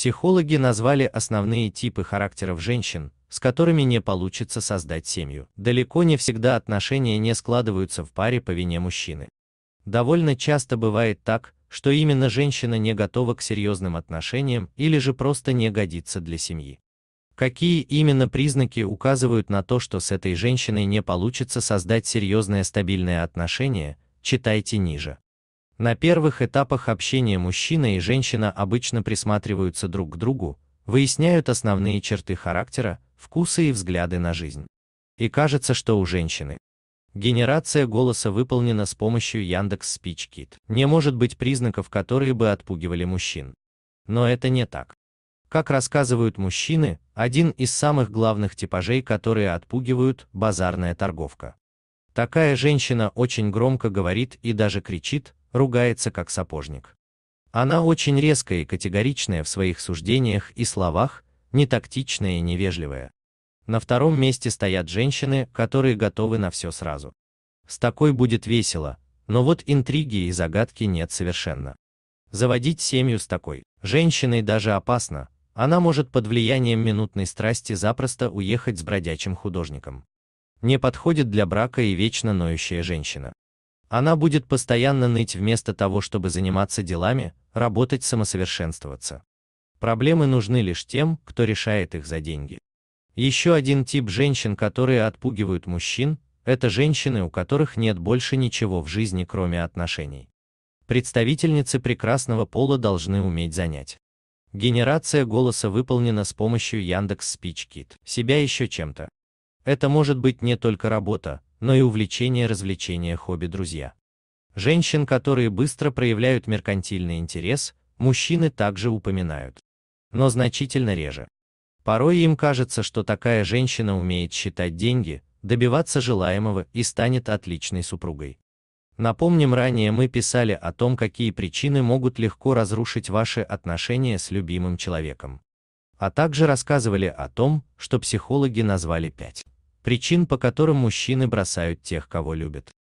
Психологи назвали основные типы характеров женщин, с которыми не получится создать семью. Далеко не всегда отношения не складываются в паре по вине мужчины. Довольно часто бывает так, что именно женщина не готова к серьезным отношениям или же просто не годится для семьи. Какие именно признаки указывают на то, что с этой женщиной не получится создать серьезное стабильное отношение, читайте ниже. На первых этапах общения мужчина и женщина обычно присматриваются друг к другу, выясняют основные черты характера, вкусы и взгляды на жизнь. И кажется, что у женщины генерация голоса выполнена с помощью Яндекс Спичкит. Не может быть признаков, которые бы отпугивали мужчин. Но это не так. Как рассказывают мужчины, один из самых главных типажей, которые отпугивают – базарная торговка. Такая женщина очень громко говорит и даже кричит, ругается как сапожник. Она очень резкая и категоричная в своих суждениях и словах, не тактичная и невежливая. На втором месте стоят женщины, которые готовы на все сразу. С такой будет весело, но вот интриги и загадки нет совершенно. Заводить семью с такой женщиной даже опасно, она может под влиянием минутной страсти запросто уехать с бродячим художником. Не подходит для брака и вечно ноющая женщина. Она будет постоянно ныть вместо того, чтобы заниматься делами, работать, самосовершенствоваться. Проблемы нужны лишь тем, кто решает их за деньги. Еще один тип женщин, которые отпугивают мужчин, это женщины, у которых нет больше ничего в жизни, кроме отношений. Представительницы прекрасного пола должны уметь занять. Генерация голоса выполнена с помощью Яндекс Speech Себя еще чем-то. Это может быть не только работа, но и увлечение, развлечения, хобби, друзья. Женщин, которые быстро проявляют меркантильный интерес, мужчины также упоминают. Но значительно реже. Порой им кажется, что такая женщина умеет считать деньги, добиваться желаемого и станет отличной супругой. Напомним, ранее мы писали о том, какие причины могут легко разрушить ваши отношения с любимым человеком. А также рассказывали о том, что психологи назвали пять причин, по которым мужчины бросают тех, кого любят.